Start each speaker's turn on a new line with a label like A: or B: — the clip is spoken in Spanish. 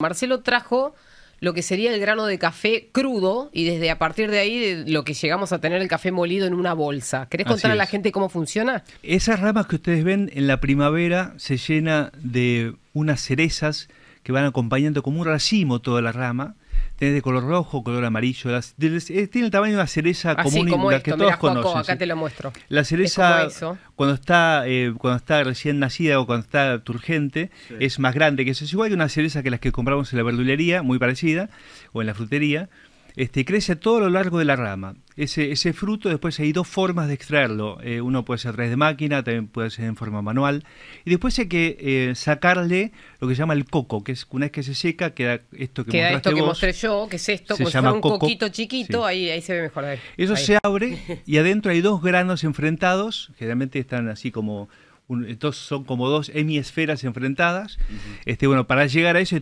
A: Marcelo trajo lo que sería el grano de café crudo y desde a partir de ahí lo que llegamos a tener el café molido en una bolsa. ¿Querés contar a la gente cómo funciona? Esas
B: ramas que ustedes ven en la primavera se llena de unas cerezas que van acompañando como un racimo toda la rama tenés de color rojo, color amarillo, eh, tiene el tamaño de una cereza ah, común y la que todos Acá te lo muestro. La cereza cuando está eh, cuando está recién nacida o cuando está turgente es más grande que eso, es igual que una cereza que las que compramos en la verdulería, muy parecida o en la frutería. Este, crece todo lo largo de la rama. Ese, ese fruto después hay dos formas de extraerlo. Eh, uno puede ser a través de máquina, también puede ser en forma manual. Y después hay que eh, sacarle lo que se llama el coco, que es una vez que se seca queda esto que queda esto que mostré
A: yo, que es esto, se pues, un coquito chiquito, ahí, ahí se ve mejor. Eso se abre
B: y adentro hay dos granos enfrentados, generalmente están así como... dos son como dos hemisferas enfrentadas. Este, bueno, para llegar a eso